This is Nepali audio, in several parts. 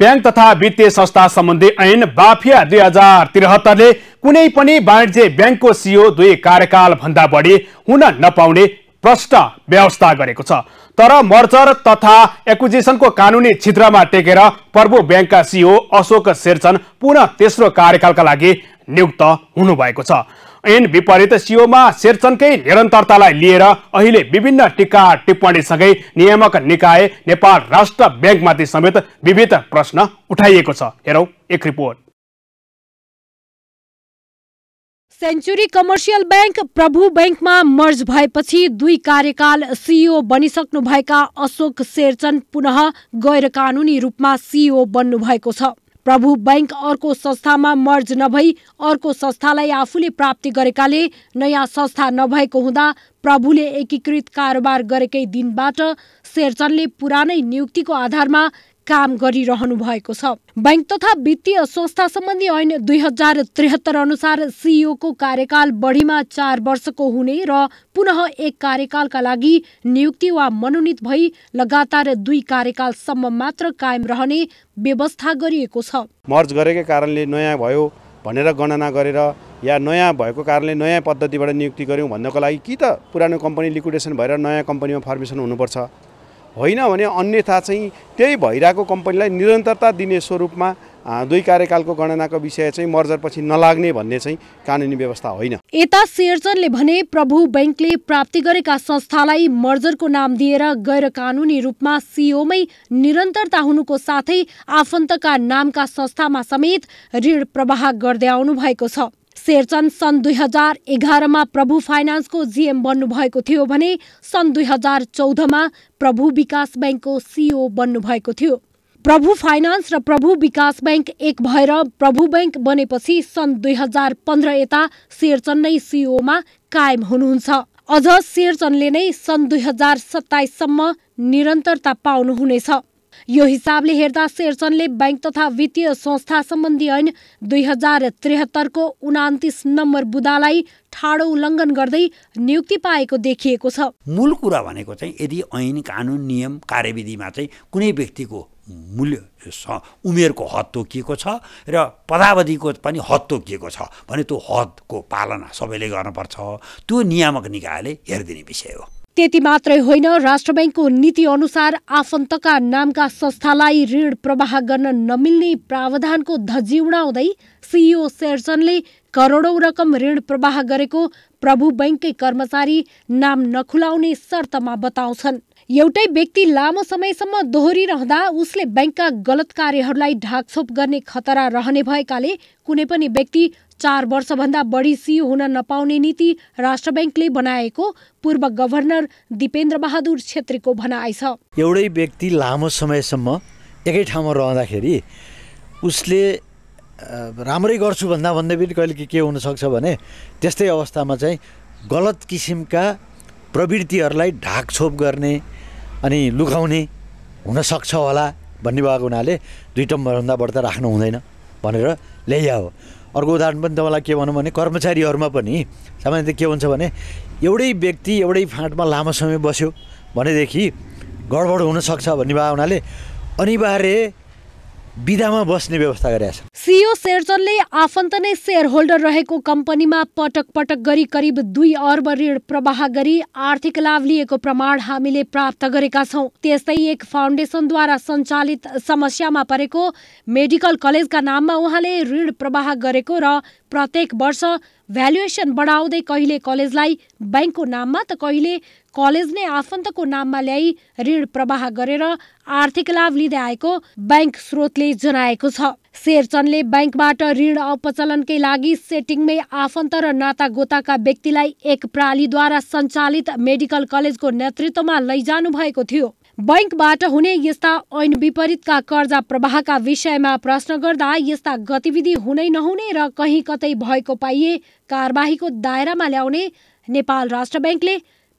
ब्याङ्क तथा वित्तीय संस्था सम्बन्धी ऐन बाफिया दुई हजार त्रिहत्तरले कुनै पनि वाणिज्य ब्याङ्कको सिओ दुई कार्यकाल भन्दा बढी हुन नपाउने प्रष्ट व्यवस्था गरेको छ तर मर्जर तथा एक्विजिसनको कानुनी क्षेत्रमा टेकेर प्रभु ब्याङ्कका सिओ अशोक शेरचन पुनः तेस्रो कार्यकालका लागि नियुक्त हुनुभएको छ ऐन विपरीत सिओमा शेरचनकै निरन्तरतालाई लिएर अहिले विभिन्न टिका टिप्पणीसँगै नियामक निकाय नेपाल राष्ट्र ब्याङ्कमाथि समेत विविध प्रश्न उठाइएको छ हेरौँ एक रिपोर्ट सेन्चुरी कमर्सियल ब्याङ्क प्रभु ब्याङ्कमा मर्ज भएपछि दुई कार्यकाल सिइओ बनिसक्नुभएका अशोक शेरचन पुनः गैर कानुनी रूपमा सिइओ बन्नुभएको छ प्रभु बैंक अर्को संस्थामा मर्ज नभई अर्को संस्थालाई आफूले प्राप्ति गरेकाले नयाँ संस्था नभएको हुँदा प्रभुले एकीकृत कारोबार गरेकै दिनबाट शेरचनले पुरानै नियुक्तिको आधारमा काम गरिरहनु भएको छ बैंक तथा वित्तीय संस्था सम्बन्धी ऐन दुई हजार त्रिहत्तर अनुसार सिइओको कार्यकाल बढीमा चार वर्षको हुने र पुनः एक कार्यकालका लागि नियुक्ति वा मनोनित भई लगातार दुई कार्यकालसम्म मात्र कायम रहने व्यवस्था गरिएको छ मर्ज गरेकै कारणले नयाँ भयो भनेर गणना गरेर या नयाँ भएको कारणले नयाँ पद्धतिबाट नियुक्ति गऱ्यौँ भन्नको लागि कि त पुरानो कम्पनी लिक्विडेसन भएर नयाँ कम्पनीमा फर्मेसन हुनुपर्छ होइन भने अन्यथा चाहिँ त्यही भइरहेको कम्पनीलाई निरन्तरता दिने स्वरूपमा दुई कार्यकालको गणनाको विषय चाहिँ मर्जरपछि नलाग्ने भन्ने चाहिँ कानुनी व्यवस्था होइन यता शेरचनले भने प्रभु बैङ्कले प्राप्ति गरेका संस्थालाई मर्जरको नाम दिएर गैर कानुनी रूपमा सिओमै निरन्तरता हुनुको साथै आफन्तका नामका संस्थामा समेत ऋण प्रवाह गर्दै आउनु भएको छ शेरचन सन् दुई हजार एघारमा प्रभु फाइनान्सको जिएम बन्नुभएको थियो भने सन् दुई हजार चौधमा प्रभु विकास ब्याङ्कको सिओ बन्नुभएको थियो प्रभु फाइनान्स र प्रभु विकास ब्याङ्क एक भएर प्रभु ब्याङ्क बनेपछि सन् दुई हजार पन्ध्र यता शेरचन नै सिओमा कायम हुनुहुन्छ अझ शेरचनले नै सन् दुई हजार सत्ताइससम्म निरन्तरता पाउनुहुनेछ यो हिसाबले हेर्दा शेरचनले बैंक तथा वित्तीय संस्था सम्बन्धी ऐन दुई हजार त्रिहत्तरको उनातिस नम्बर बुदालाई ठाडो उल्लङ्घन गर्दै नियुक्ति पाएको देखिएको छ मूल कुरा भनेको चाहिँ यदि ऐन कानुन नियम कार्यविधिमा चाहिँ कुनै व्यक्तिको मूल्य उमेरको हद तोकिएको छ र पदावधिको पनि हद तोकिएको छ भने त्यो हदको पालना सबैले गर्नुपर्छ त्यो नियामक निकायले हेरिदिने विषय हो त्यति मात्रै होइन राष्ट्र ब्याङ्कको नीति अनुसार आफन्तका नामका संस्थालाई ऋण प्रवाह गर्न नमिल्ने प्रावधानको धजिउडाउँदै सिइओ सेर्सनले करोडौँ रकम ऋण प्रवाह गरेको प्रभु बैङ्ककै कर्मचारी नाम नखुलाउने शर्तमा बताउँछन् एउटै व्यक्ति लामो समयसम्म दोहोरिरहँदा उसले ब्याङ्कका गलत कार्यहरूलाई ढाकछोप गर्ने खतरा रहने भएकाले कुनै पनि व्यक्ति चार वर्षभन्दा बढी सियो हुन नपाउने नीति राष्ट्र ब्याङ्कले बनाएको पूर्व गभर्नर दिपेन्द्र बहादुर छेत्रीको भनाइ छ एउटै व्यक्ति लामो समयसम्म एकै ठाउँमा रहँदाखेरि उसले राम्रै गर्छु भन्दा भन्दै पनि कहिले के के हुनसक्छ भने त्यस्तै अवस्थामा चाहिँ गलत किसिमका प्रवृत्तिहरूलाई ढाकछोप गर्ने अनि लुकाउने हुनसक्छ होला भन्ने भएको हुनाले दुई टम्बरभन्दा बढ्दा राख्नु हुँदैन भनेर ल्याइया अर्को उदाहरण पनि तपाईँलाई के भनौँ भने कर्मचारीहरूमा पनि सामान्यतः के हुन्छ भने एउटै व्यक्ति एउटै फाँटमा लामो समय बस्यो भनेदेखि गडबड हुनसक्छ भन्ने भएको हुनाले अनिवार्य बिदामा बस्ने व्यवस्था गरेका छ सिओ सेर्जनले आफन्त नै सेयर होल्डर रहेको कम्पनीमा पटक पटक गरी करिब दुई अर्ब ऋण प्रवाह गरी आर्थिक लाभ लिएको प्रमाण हामीले प्राप्त गरेका छौँ त्यस्तै एक फाउन्डेसनद्वारा सञ्चालित समस्यामा परेको मेडिकल कलेजका नाममा उहाँले ऋण प्रवाह गरेको र प्रत्येक वर्ष भ्यालुएसन बढाउँदै कहिले कलेजलाई ब्याङ्कको नाममा त कहिले कलेज नै आफन्तको नाममा ल्याई ऋण प्रवाह गरेर आर्थिक लाभ लिँदै आएको ब्याङ्क स्रोतले जनाएको छ शेरचनले ब्याङ्कबाट ऋण अपचलनकै लागि सेटिङमै आफन्त र नातागोताका व्यक्तिलाई एक प्रालीद्वारा सञ्चालित मेडिकल कलेजको नेतृत्वमा लैजानु भएको थियो बैङ्कबाट हुने यस्ता ऐन विपरीतका कर्जा प्रवाहका विषयमा प्रश्न गर्दा यस्ता गतिविधि हुनै नहुने र कहीँ कतै भएको पाइए कारबाहीको दायरामा ल्याउने नेपाल राष्ट्र ब्याङ्कले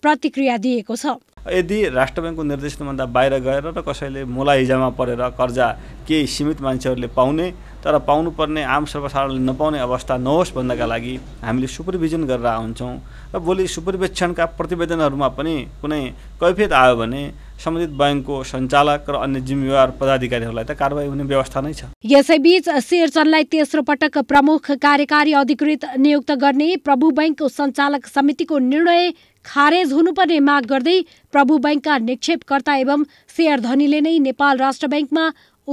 प्रतिक्रिया दिएको छ यदि राष्ट्र ब्याङ्कको निर्देशनभन्दा बाहिर गएर र कसैले मुला हिजामा परेर कर्जा केही सीमित मान्छेहरूले पाउने तर पाउनुपर्ने आम सर्वसाधारणले नपाउने अवस्था नहोस् भन्नका लागि हामीले सुपरभिजन गरेर आउँछौँ र भोलि सुपरिवेक्षणका प्रतिवेदनहरूमा पनि कुनै कैफियत आयो भने सम्बन्धित बैङ्कको सञ्चालक र अन्य जिम्मेवार पदाधिकारीहरूलाई त कारवाही हुने व्यवस्था नै छ यसैबीच शेरचनलाई तेस्रो पटक प्रमुख कार्यकारी अधिकृत नियुक्त गर्ने प्रभु बैङ्कको सञ्चालक समितिको निर्णय खारेज हुनुपर्ने माग गर्दै प्रभु बैङ्कका निक्षेपकर्ता एवं सेयर धनीले नै नेपाल राष्ट्र ब्याङ्कमा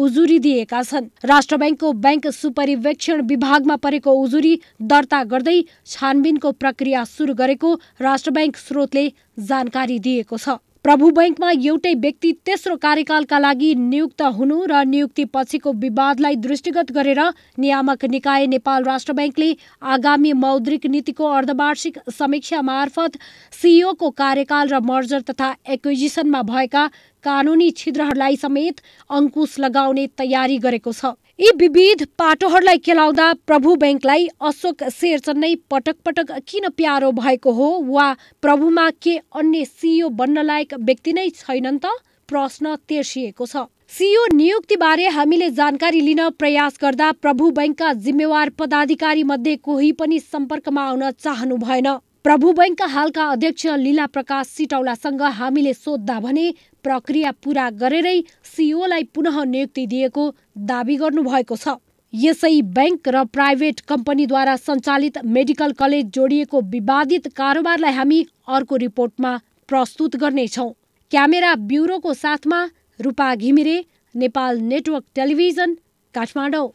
उजुरी दिएका छन् राष्ट्र ब्याङ्कको ब्याङ्क सुपरिवेक्षण विभागमा परेको उजुरी दर्ता गर्दै छानबिनको प्रक्रिया सुरु गरेको राष्ट्र ब्याङ्क स्रोतले जानकारी दिएको छ प्रभु बैङ्कमा एउटै व्यक्ति तेस्रो कार्यकालका लागि नियुक्त हुनु र नियुक्ति पछिको विवादलाई दृष्टिगत गरेर नियामक निकाय नेपाल राष्ट्र बैङ्कले आगामी मौद्रिक नीतिको अर्धवार्षिक समीक्षा मार्फत सिइओको कार्यकाल र मर्जर तथा एक्विजिसनमा भएका कानुनी छिद्रहरूलाई समेत अङ्कुश लगाउने तयारी गरेको छ यी विविध पाटोहरूलाई केलाउँदा प्रभु ब्याङ्कलाई अशोक शेरचन नै पटक पटक किन प्यारो भएको हो वा प्रभुमा के अन्य सिइओ बन्न लायक व्यक्ति नै छैनन् त प्रश्न तेर्सिएको छ सिइओ नियुक्तिबारे हामीले जानकारी लिन प्रयास गर्दा प्रभु ब्याङ्कका जिम्मेवार पदाधिकारी मध्ये कोही पनि सम्पर्कमा आउन चाहनु भएन प्रभु बैंकका हालका अध्यक्ष लीला प्रकाश सिटौलासँग हामीले सोद्धा भने प्रक्रिया पुरा गरेरै सिओलाई e पुनः नियुक्ति दिएको दावी गर्नुभएको छ यसै ब्याङ्क र प्राइभेट कम्पनीद्वारा सञ्चालित मेडिकल कलेज जोडिएको विवादित कारोबारलाई हामी अर्को रिपोर्टमा प्रस्तुत गर्नेछौँ क्यामेरा ब्युरोको साथमा रूपा घिमिरे नेपाल नेटवर्क टेलिभिजन काठमाडौँ